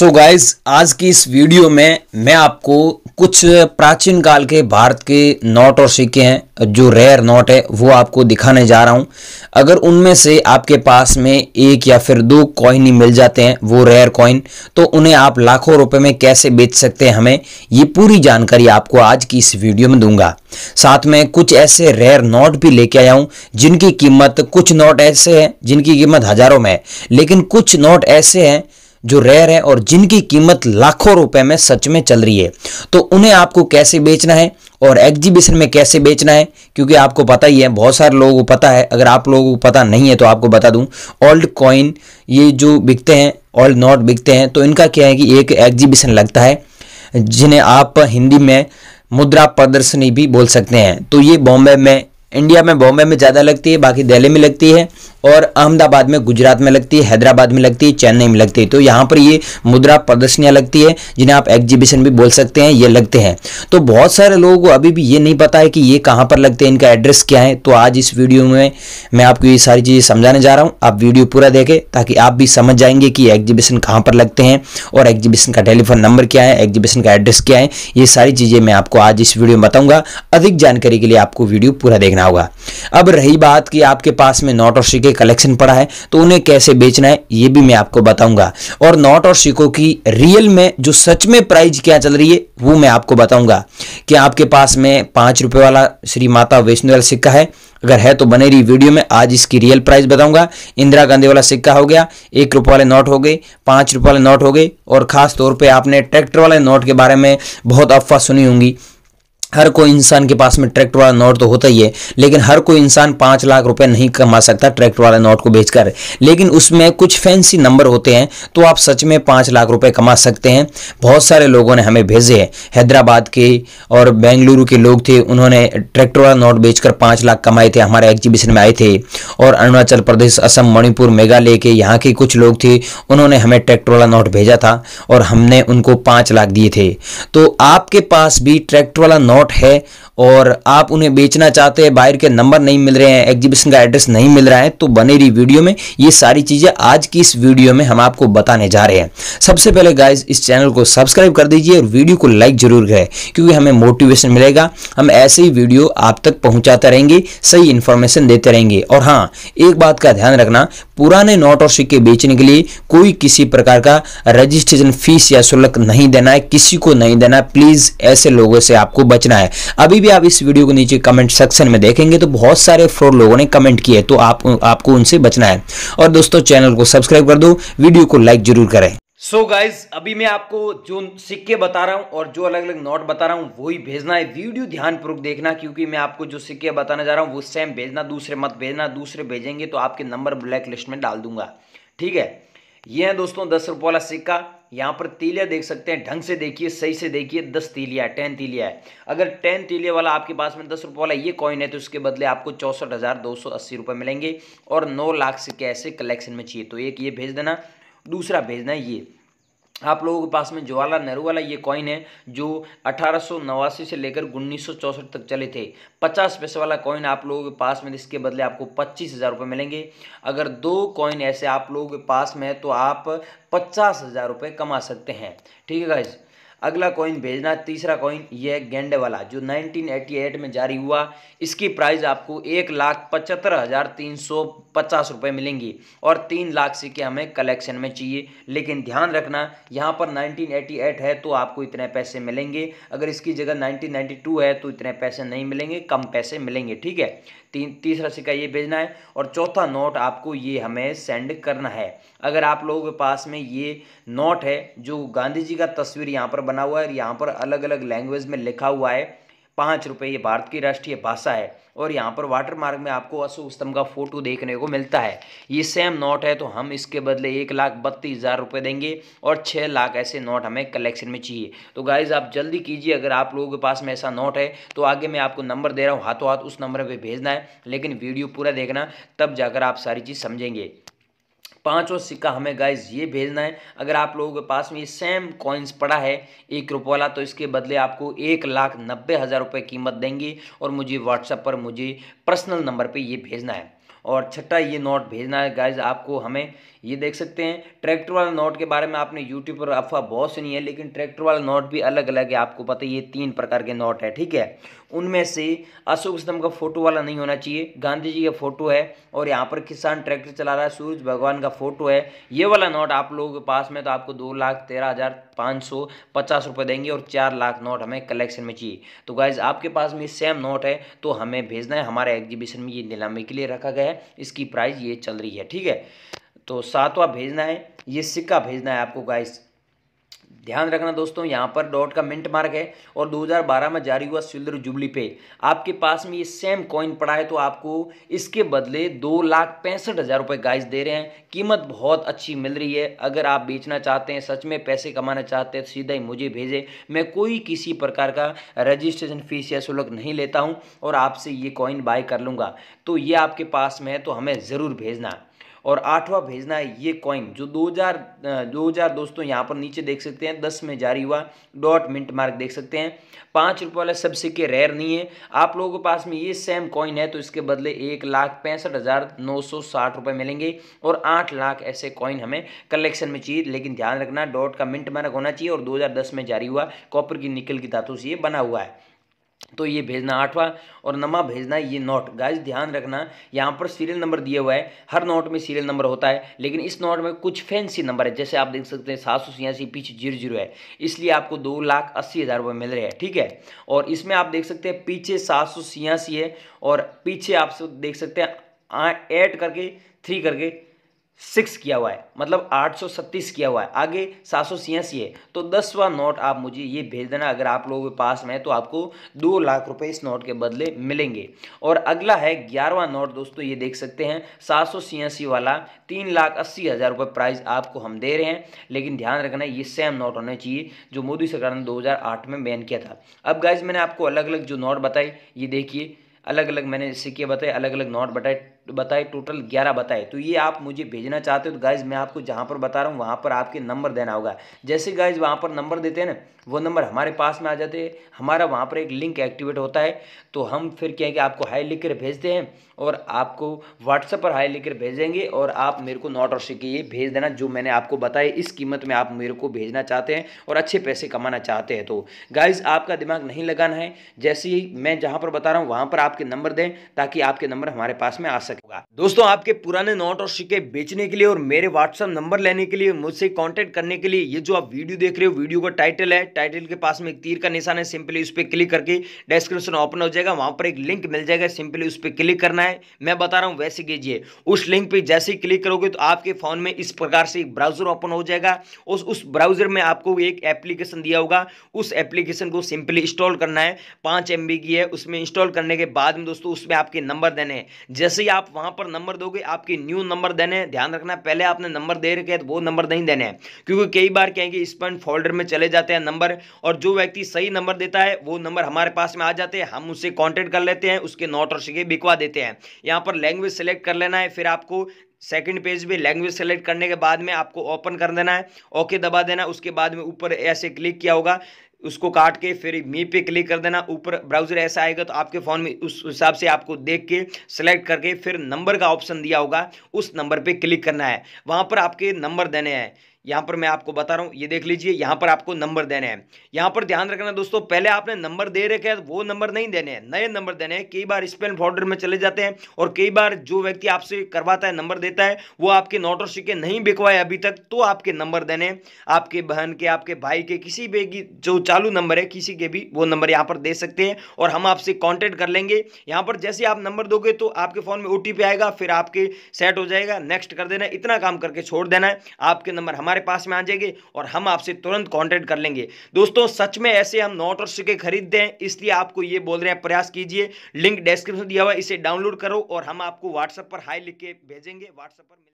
सो so guys आज की इस वीडियो में मैं आपको कुछ प्राचीन काल के भारत के नोट और सिक्के हैं जो रेयर नोट है वो आपको दिखाने जा रहा हूँ अगर उनमें से आपके पास में एक या फिर दो कॉइन ही मिल जाते हैं वो रेयर कॉइन तो उन्हें आप लाखों रुपए में कैसे बेच सकते हैं हमें ये पूरी जानकारी आपको आज की इस वीडियो में दूंगा साथ में कुछ ऐसे रेयर नोट भी लेके आया हूँ जिनकी कीमत कुछ नोट ऐसे हैं जिनकी कीमत हजारों में है लेकिन कुछ नोट ऐसे हैं जो रेयर है और जिनकी कीमत लाखों रुपए में सच में चल रही है तो उन्हें आपको कैसे बेचना है और एग्जीबिशन में कैसे बेचना है क्योंकि आपको पता ही है बहुत सारे लोगों को पता है अगर आप लोगों को पता नहीं है तो आपको बता दूं ओल्ड कॉइन ये जो बिकते हैं ओल्ड नोट बिकते हैं तो इनका क्या है कि एक एग्जीबिशन लगता है जिन्हें आप हिंदी में मुद्रा प्रदर्शनी भी बोल सकते हैं तो ये बॉम्बे में इंडिया में बॉम्बे में ज़्यादा लगती है बाकी दिल्ली में लगती है और अहमदाबाद में गुजरात में लगती है हैदराबाद में लगती है चेन्नई में लगती है तो यहाँ पर ये मुद्रा प्रदर्शनियाँ लगती है जिन्हें आप एग्जीबिशन भी बोल सकते हैं ये लगते हैं तो बहुत सारे लोगों को अभी भी ये नहीं पता है कि ये कहाँ पर लगते हैं इनका एड्रेस क्या है तो आज इस वीडियो में मैं आपको ये सारी चीज़ें समझाने जा रहा हूँ आप वीडियो पूरा देखें ताकि आप भी समझ जाएंगे कि एग्जीबिशन कहाँ पर लगते हैं और एग्जीबिशन का टेलीफोन नंबर क्या है एग्जीबिशन का एड्रेस क्या है ये सारी चीज़ें मैं आपको आज इस वीडियो में बताऊँगा अधिक जानकारी के लिए आपको वीडियो पूरा देखना लेना होगा अब रही बात कि आपके पास में नोट और सिक्के कलेक्शन पड़ा है तो उन्हें कैसे बेचना है ये भी मैं आपको बताऊंगा और नोट और सिक्कों की रियल में जो सच में प्राइस क्या चल रही है वो मैं आपको बताऊंगा कि आपके पास में पांच रुपए वाला श्री माता वैष्णो वाला सिक्का है अगर है तो बने रही वीडियो में आज इसकी रियल प्राइस बताऊंगा इंदिरा गांधी वाला सिक्का हो गया एक रुपए वाले नोट हो गए पांच रुपए वाले नोट हो गए और खास तौर पे आपने ट्रैक्टर वाले नोट के बारे में बहुत अफवाह सुनी होंगी हर कोई इंसान के पास में ट्रैक्टर वाला नोट तो होता ही है लेकिन हर कोई इंसान पाँच लाख रुपए नहीं कमा सकता ट्रैक्टर वाला नोट को बेचकर लेकिन उसमें कुछ फैंसी नंबर होते हैं तो आप सच में पाँच लाख रुपए कमा सकते हैं बहुत सारे लोगों ने हमें भेजे हैं हैदराबाद के और बेंगलुरु के लोग थे उन्होंने ट्रैक्टर वाला नोट बेचकर पाँच लाख कमाए थे हमारे एग्जीबिशन में आए थे और अरुणाचल प्रदेश असम मणिपुर मेघालय के यहाँ के कुछ लोग थे उन्होंने हमें ट्रैक्टर वाला नोट भेजा था और हमने उनको पाँच लाख दिए थे तो आपके पास भी ट्रैक्टर वाला नोट नॉट है और आप उन्हें बेचना चाहते हैं बायर के नंबर नहीं मिल रहे हैं एग्जीबिशन का एड्रेस नहीं मिल रहा है तो बने रही वीडियो में ये सारी चीज़ें आज की इस वीडियो में हम आपको बताने जा रहे हैं सबसे पहले गाइज इस चैनल को सब्सक्राइब कर दीजिए और वीडियो को लाइक जरूर करें क्योंकि हमें मोटिवेशन मिलेगा हम ऐसे ही वीडियो आप तक पहुँचाते रहेंगे सही इन्फॉर्मेशन देते रहेंगे और हाँ एक बात का ध्यान रखना पुराने नोट और सिक्के बेचने के लिए कोई किसी प्रकार का रजिस्ट्रेशन फीस या शुल्क नहीं देना है किसी को नहीं देना प्लीज़ ऐसे लोगों से आपको बचना बचना है अभी भी आप इस वीडियो को नीचे कमेंट सेक्शन में देखेंगे तो बहुत सारे फ्रॉड लोगों ने कमेंट किए तो आप आपको उनसे बचना है और दोस्तों चैनल को सब्सक्राइब कर दो वीडियो को लाइक जरूर करें सो so गाइज अभी मैं आपको जो सिक्के बता रहा हूँ और जो अलग अलग नोट बता रहा हूँ वही भेजना है वीडियो ध्यानपूर्वक देखना क्योंकि मैं आपको जो सिक्के बताने जा रहा हूँ वो सेम भेजना दूसरे मत भेजना दूसरे भेजेंगे तो आपके नंबर ब्लैक लिस्ट में डाल दूंगा ठीक है ये है दोस्तों दस रुपये वाला सिक्का यहाँ पर तीलिया देख सकते हैं ढंग से देखिए सही से देखिए दस तीलिया है टेन तीलिया है अगर टेन तीलिया वाला आपके पास में दस रुपये वाला ये कॉइन है तो उसके बदले आपको चौंसठ हज़ार दो सौ अस्सी रुपये मिलेंगे और नौ लाख सिक्के ऐसे कलेक्शन में चाहिए तो एक ये भेज देना दूसरा भेजना ये आप लोगों के पास में जवाहरलाल नेहरू वाला ये कॉइन है जो अठारह से लेकर उन्नीस तक चले थे 50 पैसे वाला कॉइन आप लोगों के पास में इसके बदले आपको पच्चीस हज़ार रुपये मिलेंगे अगर दो कॉइन ऐसे आप लोगों के पास में है तो आप पचास हज़ार रुपये कमा सकते हैं ठीक है गाइज़ अगला कॉइन भेजना तीसरा कॉइन ये गेंडे वाला जो 1988 में जारी हुआ इसकी प्राइस आपको एक लाख पचहत्तर हज़ार तीन सौ पचास रुपये मिलेंगी और तीन लाख सिक्के हमें कलेक्शन में चाहिए लेकिन ध्यान रखना यहाँ पर 1988 है तो आपको इतने पैसे मिलेंगे अगर इसकी जगह 1992 है तो इतने पैसे नहीं मिलेंगे कम पैसे मिलेंगे ठीक है तीन तीसरा सिक्का ये भेजना है और चौथा नोट आपको ये हमें सेंड करना है अगर आप लोगों के पास में ये नोट है जो गांधी जी का तस्वीर यहाँ पर बना हुआ है और यहाँ पर अलग अलग लैंग्वेज में लिखा हुआ है पाँच रुपये ये भारत की राष्ट्रीय भाषा है और यहाँ पर वाटर में आपको अशोक स्तंभ का फोटो देखने को मिलता है ये सेम नोट है तो हम इसके बदले एक लाख बत्तीस हज़ार रुपये देंगे और छः लाख ऐसे नोट हमें कलेक्शन में चाहिए तो गाइज़ आप जल्दी कीजिए अगर आप लोगों के पास में ऐसा नोट है तो आगे मैं आपको नंबर दे रहा हूँ हाथों हाथ उस नंबर पर भेजना है लेकिन वीडियो पूरा देखना तब जाकर आप सारी चीज़ समझेंगे पांचों सिक्का हमें गाइज ये भेजना है अगर आप लोगों के पास में ये सेम कॉइन्स पड़ा है एक रुपये वाला तो इसके बदले आपको एक लाख नब्बे हज़ार रुपये कीमत देंगी और मुझे व्हाट्सएप पर मुझे पर्सनल नंबर पर ये भेजना है और छठा ये नोट भेजना है गाइज आपको हमें ये देख सकते हैं ट्रैक्टर वाला नोट के बारे में आपने यूट्यूब पर अफवाह बहुत सुनी है लेकिन ट्रैक्टर वाला नोट भी अलग अलग है आपको पता है ये तीन प्रकार के नोट है ठीक है उनमें से अशोक स्तंभ का फोटो वाला नहीं होना चाहिए गांधी जी का फोटो है और यहाँ पर किसान ट्रैक्टर चला रहा है सूरज भगवान का फोटो है ये वाला नोट आप लोगों के पास में तो आपको दो लाख तेरह हज़ार पाँच सौ पचास रुपये देंगे और चार लाख नोट हमें कलेक्शन में चाहिए तो गाइज आपके पास में सेम नोट है तो हमें भेजना है हमारे एग्जीबिशन में ये नीलामी के लिए रखा गया है है इसकी प्राइस ये चल रही है ठीक है तो सातवा भेजना है ये सिक्का भेजना है आपको गाइस ध्यान रखना दोस्तों यहाँ पर डॉट का मिंट मार्क है और 2012 में जारी हुआ सिल्वर जुबली पे आपके पास में ये सेम कॉइन पड़ा है तो आपको इसके बदले दो लाख पैंसठ हज़ार रुपये गाइस दे रहे हैं कीमत बहुत अच्छी मिल रही है अगर आप बेचना चाहते हैं सच में पैसे कमाना चाहते हैं तो सीधा ही मुझे भेजें मैं कोई किसी प्रकार का रजिस्ट्रेशन फीस या शुल्क नहीं लेता हूँ और आपसे ये कॉइन बाय कर लूँगा तो ये आपके पास में है तो हमें ज़रूर भेजना और आठवां भेजना है ये कॉइन जो 2000 2000 दोस्तों यहाँ पर नीचे देख सकते हैं दस में जारी हुआ डॉट मिंट मार्क देख सकते हैं पाँच रुपये वाला सबसे के रेयर नहीं है आप लोगों के पास में ये सेम कॉइन है तो इसके बदले एक लाख पैंसठ हज़ार नौ सौ साठ रुपये मिलेंगे और आठ लाख ऐसे कॉइन हमें कलेक्शन में चाहिए लेकिन ध्यान रखना डॉट का मिंट मार्क होना चाहिए और दो में जारी हुआ कॉपर की निकल की धातु से ये बना हुआ है तो ये भेजना आठवां और नमा भेजना ये नोट गाइस ध्यान रखना यहाँ पर सीरियल नंबर दिया हुआ है हर नोट में सीरियल नंबर होता है लेकिन इस नोट में कुछ फैंसी नंबर है जैसे आप देख सकते हैं सात सौ छियासी पीछे जीरो जीरो है इसलिए आपको दो लाख अस्सी हज़ार रुपये मिल रहे हैं ठीक है और इसमें आप देख सकते हैं पीछे सात सौ छियासी है और पीछे आप देख सकते हैं एट करके थ्री करके सिक्स किया हुआ है मतलब आठ सौ छत्तीस किया हुआ है आगे सात सौ छियासी है तो दसवा नोट आप मुझे ये भेज देना अगर आप लोगों के पास में है तो आपको दो लाख रुपए इस नोट के बदले मिलेंगे और अगला है ग्यारहवा नोट दोस्तों ये देख सकते हैं सात सौ छियासी वाला तीन लाख अस्सी हज़ार रुपये प्राइज़ आपको हम दे रहे हैं लेकिन ध्यान रखना ये सेम नोट होना चाहिए जो मोदी सरकार ने दो में बैन किया था अब गाइज मैंने आपको अलग अलग जो नोट बताई ये देखिए अलग अलग मैंने सिक्के बताए अलग अलग नोट बताए बताए टोटल ग्यारह बताए तो ये आप मुझे भेजना चाहते हो तो गाइज मैं आपको जहाँ पर बता रहा हूँ वहाँ पर आपके नंबर देना होगा जैसे गाइज वहाँ पर नंबर देते हैं ना वो नंबर हमारे पास में आ जाते हैं हमारा वहाँ पर एक लिंक एक्टिवेट होता है तो हम फिर क्या है कि आपको हाई लिख कर भेजते हैं और आपको व्हाट्सएप पर हाई लिख कर भेजेंगे और आप मेरे को नोट और सीखिए भेज देना जो मैंने आपको बताया इस कीमत में आप मेरे को भेजना चाहते हैं और अच्छे पैसे कमाना चाहते हैं तो गाइज आपका दिमाग नहीं लगाना है जैसे ही मैं जहाँ पर बता रहा हूँ वहाँ पर आपके नंबर दें ताकि आपके नंबर हमारे पास में आ सके होगा दोस्तों आपके पुराने नोट और सिक्के बेचने के लिए और मेरे व्हाट्सएप नंबर लेने के लिए मुझसे कॉन्टेक्ट करने के लिए ये जो आप वीडियो देख रहे हो वीडियो का टाइटल है टाइटल के पास में एक तीर का निशान है सिंपली उस पर क्लिक करके डिस्क्रिप्शन ओपन हो जाएगा वहां पर एक लिंक मिल जाएगा सिंपली उस पर क्लिक करना है मैं बता रहा हूँ वैसे कीजिए उस लिंक पर जैसे ही क्लिक करोगे तो आपके फोन में इस प्रकार से एक ब्राउजर ओपन हो जाएगा और उस ब्राउजर में आपको एक एप्लीकेशन दिया होगा उस एप्लीकेशन को सिंपली इंस्टॉल करना है पांच एमबी की है उसमें इंस्टॉल करने के बाद में दोस्तों उसमें आपके नंबर देने हैं जैसे ही आप आप वहां पर नंबर दोगे आपके न्यू नंबर देने ध्यान रखना पहले आपने नंबर दे रखे तो वो नंबर नहीं देने हैं क्योंकि कई बार कहेंगे इस स्पंड फोल्डर में चले जाते हैं नंबर और जो व्यक्ति सही नंबर देता है वो नंबर हमारे पास में आ जाते हैं हम उससे कॉन्टेक्ट कर लेते हैं उसके नोट और शिके बिकवा देते हैं यहाँ पर लैंग्वेज सेलेक्ट कर लेना है फिर आपको सेकेंड पेज भी लैंग्वेज सेलेक्ट करने के बाद में आपको ओपन कर देना है ओके दबा देना उसके बाद में ऊपर ऐसे क्लिक किया होगा उसको काट के फिर मी पे क्लिक कर देना ऊपर ब्राउजर ऐसा आएगा तो आपके फ़ोन में उस हिसाब से आपको देख के सेलेक्ट करके फिर नंबर का ऑप्शन दिया होगा उस नंबर पे क्लिक करना है वहाँ पर आपके नंबर देने हैं यहां पर मैं आपको बता रहा हूं ये देख लीजिए यहां पर आपको नंबर देने हैं यहां पर ध्यान रखना दोस्तों पहले आपने नंबर दे रखे वो नंबर नहीं देने हैं नए नंबर देने हैं कई बार स्पेल फॉर्डर में चले जाते हैं और कई बार जो व्यक्ति आपसे करवाता है नंबर देता है वो आपके नोट और सिक्के नहीं बिकवाए अभी तक तो आपके नंबर देने आपके बहन के आपके भाई के किसी भी जो चालू नंबर है किसी के भी वो नंबर यहाँ पर दे सकते हैं और हम आपसे कॉन्टेक्ट कर लेंगे यहाँ पर जैसे आप नंबर दोगे तो आपके फ़ोन में ओ आएगा फिर आपके सेट हो जाएगा नेक्स्ट कर देना इतना काम करके छोड़ देना है आपके नंबर हमारे हमारे पास में आ जाएंगे और हम आपसे तुरंत कॉन्टेक्ट कर लेंगे दोस्तों सच में ऐसे हम नोट और सिक्के खरीदते हैं इसलिए आपको ये बोल रहे हैं प्रयास कीजिए लिंक डिस्क्रिप्शन दिया हुआ इसे डाउनलोड करो और हम आपको व्हाट्सएप पर हाई लिख के भेजेंगे व्हाट्सएप पर